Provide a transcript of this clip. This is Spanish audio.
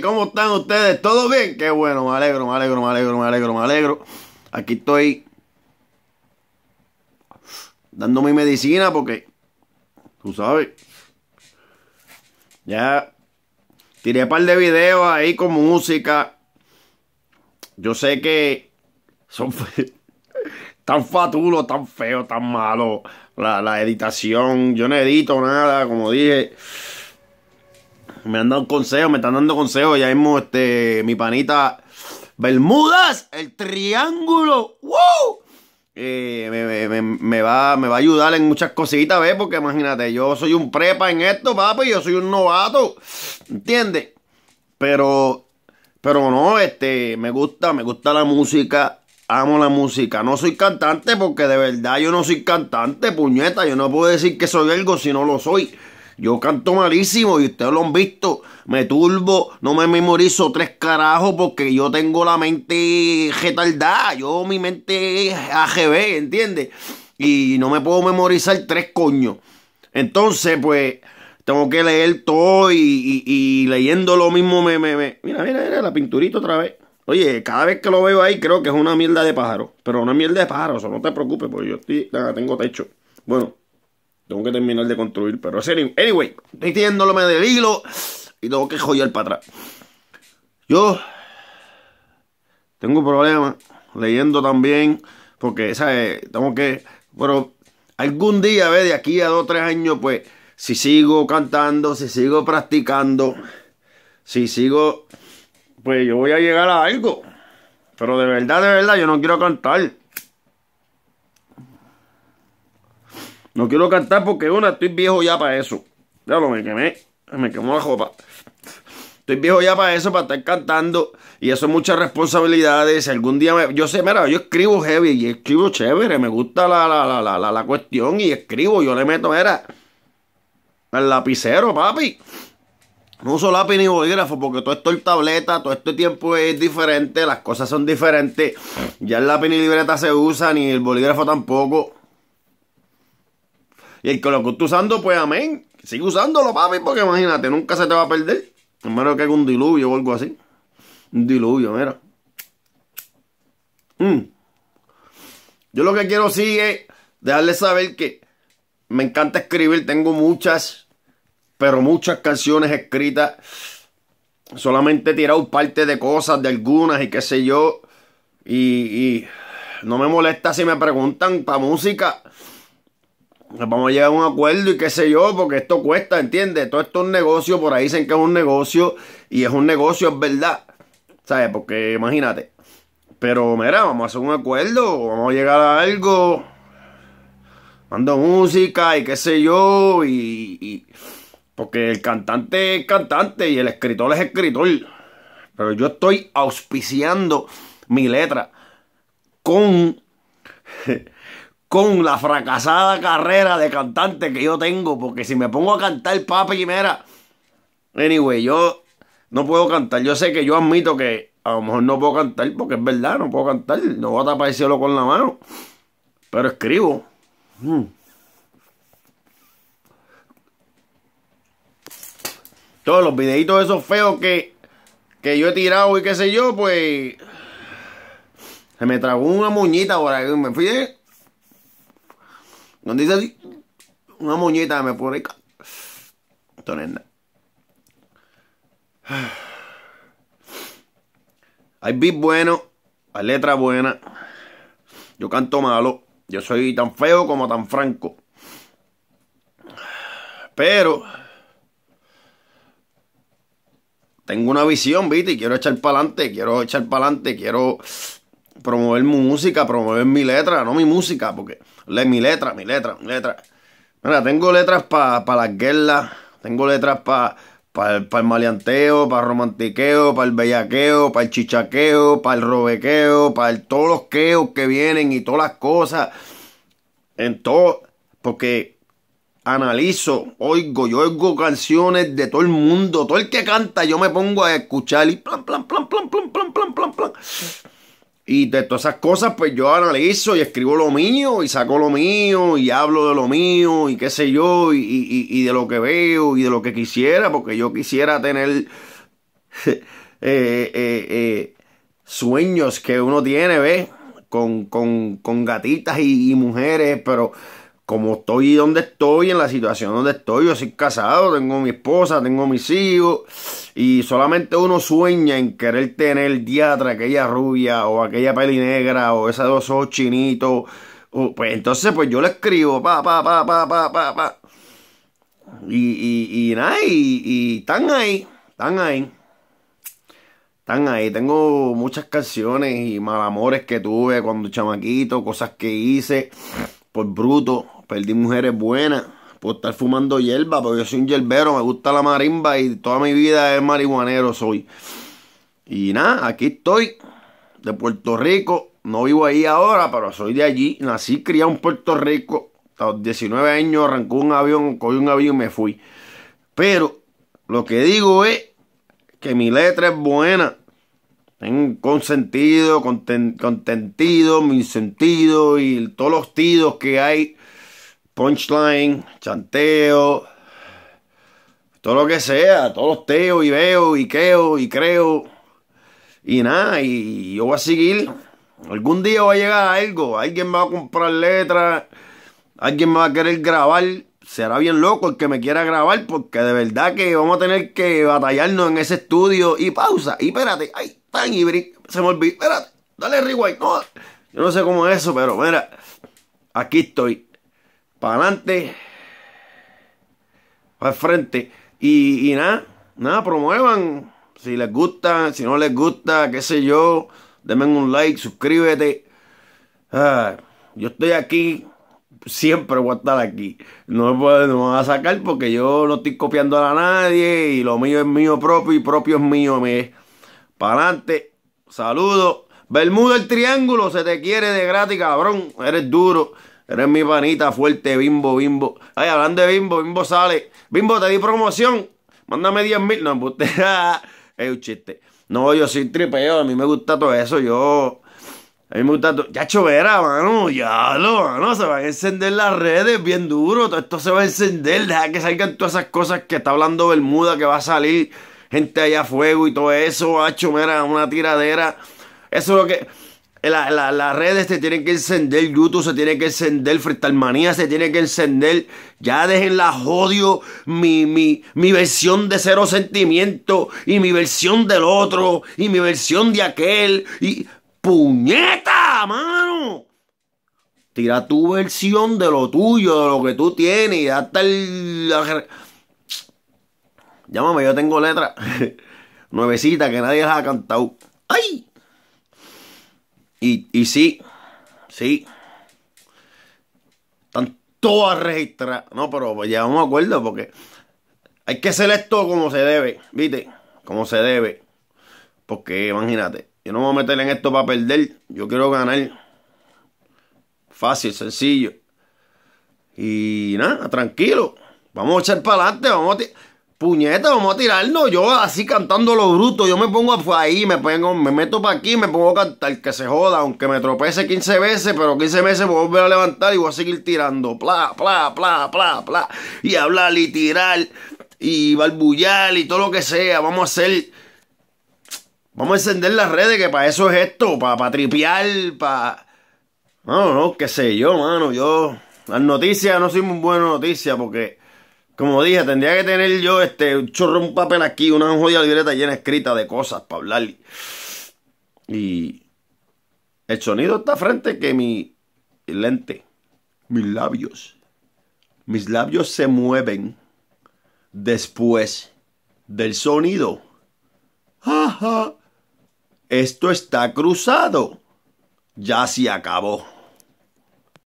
¿cómo están ustedes? ¿Todo bien? Qué bueno, me alegro, me alegro, me alegro, me alegro, me alegro. Aquí estoy dando mi medicina porque, tú sabes, ya tiré un par de videos ahí con música. Yo sé que son tan fatulos, tan feos, tan malos. La, la editación, yo no edito nada, como dije. Me han dado consejos, me están dando consejos. Ya mismo, este, mi panita Bermudas, el triángulo. ¡Wow! Eh, me, va, me va a ayudar en muchas cositas, ¿ves? Porque imagínate, yo soy un prepa en esto, papi, yo soy un novato, ¿entiendes? Pero, pero no, este, me gusta, me gusta la música, amo la música. No soy cantante porque de verdad yo no soy cantante, puñeta, yo no puedo decir que soy algo si no lo soy. Yo canto malísimo y ustedes lo han visto. Me turbo, no me memorizo tres carajos porque yo tengo la mente retardada. Yo, mi mente AGB, ¿entiendes? Y no me puedo memorizar tres coños. Entonces, pues, tengo que leer todo y, leyendo lo mismo me, me, Mira, mira, mira, la pinturita otra vez. Oye, cada vez que lo veo ahí creo que es una mierda de pájaro. Pero una mierda de pájaro, eso no te preocupes, porque yo estoy, tengo techo. Bueno. Tengo que terminar de construir, pero Anyway, estoy me del hilo y tengo que joyar para atrás. Yo tengo problema leyendo también, porque, ¿sabes? Tengo que. Bueno, algún día, De aquí a dos o tres años, pues, si sigo cantando, si sigo practicando, si sigo. Pues yo voy a llegar a algo. Pero de verdad, de verdad, yo no quiero cantar. No quiero cantar porque una, estoy viejo ya para eso. Ya lo me quemé. Me quemó la jopa. Estoy viejo ya para eso, para estar cantando. Y eso es muchas responsabilidades. algún día Yo sé, mira, yo escribo heavy y escribo chévere. Me gusta la, la, la, la, la cuestión y escribo. Yo le meto, mira, El lapicero, papi. No uso lápiz ni bolígrafo porque todo esto es tableta, todo este tiempo es diferente, las cosas son diferentes. Ya el lápiz ni libreta se usan. ni el bolígrafo tampoco. Y el que lo que usando, pues amén. Sigue usándolo, papi, porque imagínate, nunca se te va a perder. A menos que haga un diluvio o algo así. Un diluvio, mira. Mm. Yo lo que quiero sí es dejarles saber que me encanta escribir. Tengo muchas, pero muchas canciones escritas. Solamente he tirado parte de cosas, de algunas y qué sé yo. Y, y no me molesta si me preguntan para música vamos a llegar a un acuerdo y qué sé yo, porque esto cuesta, ¿entiendes? Todo esto es un negocio, por ahí dicen que es un negocio y es un negocio, es verdad. ¿Sabes? Porque imagínate. Pero mira, vamos a hacer un acuerdo, vamos a llegar a algo. Mando música y qué sé yo, y, porque el cantante es cantante y el escritor es escritor. Pero yo estoy auspiciando mi letra con con la fracasada carrera de cantante que yo tengo. Porque si me pongo a cantar, papi, mira. Anyway, yo no puedo cantar. Yo sé que yo admito que a lo mejor no puedo cantar, porque es verdad, no puedo cantar. No voy a tapar el cielo con la mano. Pero escribo. Hmm. Todos los videitos esos feos que, que yo he tirado y qué sé yo, pues. Se me tragó una muñita por ahí. Me fui donde dice así, una muñeca me pone. Esto no es nada. Hay beat buenos, hay letra buena Yo canto malo. Yo soy tan feo como tan franco. Pero tengo una visión, ¿viste? Y quiero echar para adelante, quiero echar para adelante, quiero promover mi música, promover mi letra, no mi música, porque mi letra, mi letra, mi letra. Mira, tengo letras para pa las guerras, tengo letras para el, pa maleanteo, para el romantiqueo, para el bellaqueo, para el chichaqueo, para el robequeo, para todos los queos que vienen y todas las cosas. En todo, porque analizo, oigo, yo oigo canciones de todo el mundo, todo el que canta, yo me pongo a escuchar y plan, plan, plan, plan, plan, plan, plan, plan, plan. Y de todas esas cosas, pues yo analizo y escribo lo mío, y saco lo mío, y hablo de lo mío, y qué sé yo, y, de lo que veo, y de lo que quisiera, porque yo quisiera tener eh, eh, eh, sueños que uno tiene, ¿ves? Con, con, con gatitas y mujeres, pero como estoy donde estoy, en la situación donde estoy, yo soy casado, tengo mi esposa, tengo mis hijos, y solamente uno sueña en querer tener diatra aquella rubia, o aquella peli negra, o esos dos ojos chinitos, pues entonces pues yo le escribo, pa, pa, pa, pa, pa, pa, pa. Y, y, nada, y, están ahí, están ahí. Están ahí, tengo muchas canciones y malamores que tuve cuando chamaquito, cosas que hice por bruto, Perdí mujeres buenas por estar fumando hierba, porque yo soy un hierbero, me gusta la marimba y toda mi vida es marihuanero soy. Y nada, aquí estoy, de Puerto Rico. No vivo ahí ahora, pero soy de allí. Nací criado en Puerto Rico. A los 19 años arrancó un avión, cogí un avión y me fui. Pero lo que digo es que mi letra es buena. Tengo consentido, contentido, mi sentido y todos los tidos que hay punchline, chanteo, todo lo que sea, todos los teos y veo y queo y creo. Y nada, y yo voy a seguir. Algún día va a llegar algo, alguien me va a comprar letras, alguien me va a querer grabar. Será bien loco el que me quiera grabar porque de verdad que vamos a tener que batallarnos en ese estudio. Y pausa, y espérate, ay, tan y se me olvidó, espérate, dale rewind. No, yo no sé cómo es eso, pero mira, aquí estoy para adelante, para el frente. Y, nada, nada, promuevan. Si les gusta, si no les gusta, qué sé yo, denme un like, suscríbete. Ah, yo estoy aquí, siempre voy a estar aquí. No me, voy a sacar porque yo no estoy copiando a nadie y lo mío es mío propio y propio es mío. Me Para adelante, saludos. Bermuda el triángulo, se te quiere de gratis, cabrón. Eres duro. Eres mi panita fuerte, bimbo, bimbo. Ay, hablando de bimbo, bimbo sale. Bimbo, te di promoción. Mándame 10.000, mil. No, usted. Pues, es un chiste. No, yo soy tripeo. A mí me gusta todo eso. Yo. A mí me gusta todo. Ya chovera, mano. Ya lo, mano. Se van a encender las redes bien duro. Todo esto se va a encender. Deja que salgan todas esas cosas que está hablando Bermuda, que va a salir gente allá a fuego y todo eso. hecho, mira, una tiradera. Eso es lo que. Eh, las redes se tienen que encender, YouTube se tiene que encender, Freestyle se tiene que encender. Ya dejen la odio, mi, mi, versión de cero sentimiento, y mi versión del otro, y mi versión de aquel, y. ¡Puñeta, mano! Tira tu versión de lo tuyo, de lo que tú tienes, y hasta el. Llámame, yo tengo letra. Nuevecita que nadie las ha cantado. ¡Ay! Y, sí, sí. Están todas registradas. No, pero pues vamos a acuerdo porque hay que hacer esto como se debe, ¿viste? Como se debe. Porque imagínate, yo no me voy a meter en esto para perder. Yo quiero ganar. Fácil, sencillo. Y nada, tranquilo. Vamos a echar para adelante, vamos a... Puñeta, vamos a tirarnos. Yo así cantando lo bruto, yo me pongo ahí, me pongo, me meto para aquí, me pongo a cantar, que se joda, aunque me tropece 15 veces, pero 15 veces voy a volver a levantar y voy a seguir tirando. Pla, pla, pla, pla, pla. Y hablar y tirar y barbullar y todo lo que sea. Vamos a hacer. Vamos a encender las redes, que para eso es esto, para, para tripear, para. No, no, qué sé yo, mano. Yo. Las noticias no soy muy buena noticia porque como dije, tendría que tener yo este, un chorro, un papel aquí, una jodida libreta llena escrita de cosas para hablar. Y el sonido está frente que mi lente, mis labios. Mis labios se mueven después del sonido. Esto está cruzado. Ya se acabó.